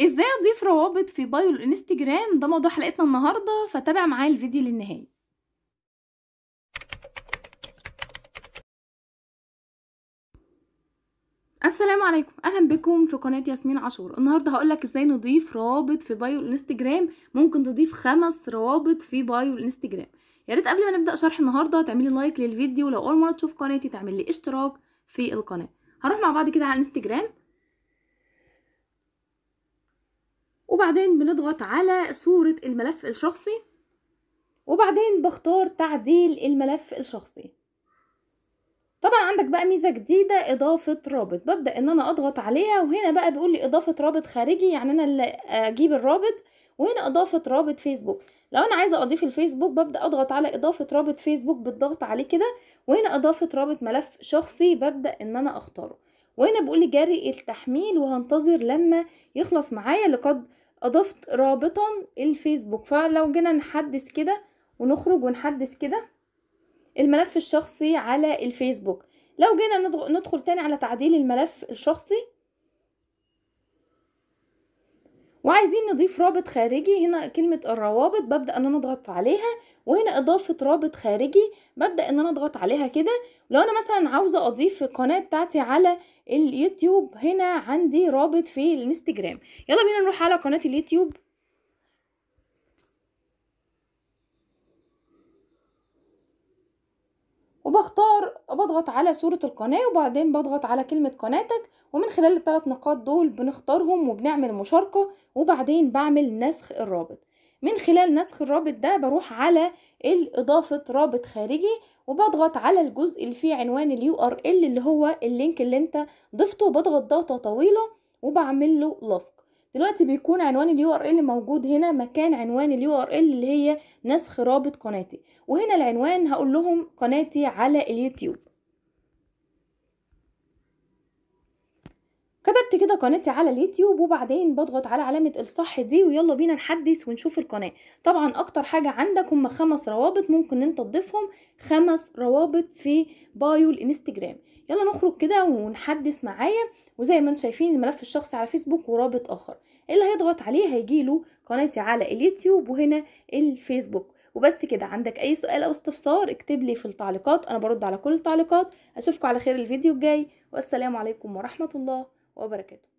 ازاي اضيف روابط في بايو الانستجرام ده موضوع حلقتنا النهارده فتابع معايا الفيديو للنهايه السلام عليكم اهلا بكم في قناه ياسمين عاشور النهارده هقولك ازاي نضيف روابط في بايو الانستجرام ممكن تضيف خمس روابط في بايو الانستجرام يا ريت قبل ما نبدا شرح النهارده تعملي لايك للفيديو لو اول مره تشوف قناتي تعملي اشتراك في القناه هروح مع بعض كده على الانستجرام وبعدين بنضغط على صورة الملف الشخصي وبعدين بختار تعديل الملف الشخصي طبعا عندك بقى ميزه جديده اضافه رابط ببدا ان انا اضغط عليها وهنا بقى بيقول لي اضافه رابط خارجي يعني انا اللي اجيب الرابط وهنا اضافه رابط فيسبوك لو انا عايزه اضيف الفيسبوك ببدا اضغط على اضافه رابط فيسبوك بالضغط عليه كده وهنا اضافه رابط ملف شخصي ببدا ان انا اختاره وهنا بيقول لي جاري التحميل وهنتظر لما يخلص معايا لقد اضفت رابطا الفيسبوك فلو جينا نحدث كده ونخرج ونحدث كده الملف الشخصي على الفيسبوك لو جينا ندخل تاني على تعديل الملف الشخصي وعايزين نضيف رابط خارجي هنا كلمة الروابط ببدأ ان انا اضغط عليها وهنا اضافة رابط خارجي ببدأ ان انا اضغط عليها كده لو انا مثلا عاوزة اضيف القناة بتاعتي على اليوتيوب هنا عندي رابط في الانستجرام يلا بينا نروح على قناة اليوتيوب وبختار بضغط على صورة القناة وبعدين بضغط على كلمة قناتك ومن خلال الثلاث نقاط دول بنختارهم وبنعمل مشاركة وبعدين بعمل نسخ الرابط من خلال نسخ الرابط ده بروح على إضافة رابط خارجي وبضغط على الجزء اللي فيه عنوان اليو ار ال اللي هو اللينك اللي انت ضفته بضغط ضغطة طويلة وبعمل له لصق دلوقتي بيكون عنوان اليو ار ال موجود هنا مكان عنوان اليو ار ال اللي هي نسخ رابط قناتي وهنا العنوان هقول لهم قناتي على اليوتيوب كتبت كده قناتي على اليوتيوب وبعدين بضغط على علامة الصح دي ويلا بينا نحدث ونشوف القناة طبعا اكتر حاجة عندك هم خمس روابط ممكن انت تضيفهم خمس روابط في بايو الانستجرام يلا نخرج كده ونحدث معايا وزي ما انتم شايفين الملف الشخصي على فيسبوك ورابط اخر اللي هيضغط عليه هيجيله قناتي على اليوتيوب وهنا الفيسبوك وبس كده عندك اي سؤال او استفسار اكتب لي في التعليقات انا برد على كل التعليقات اشوفكم على خير الفيديو الجاي والسلام عليكم ورحمه الله وبركاته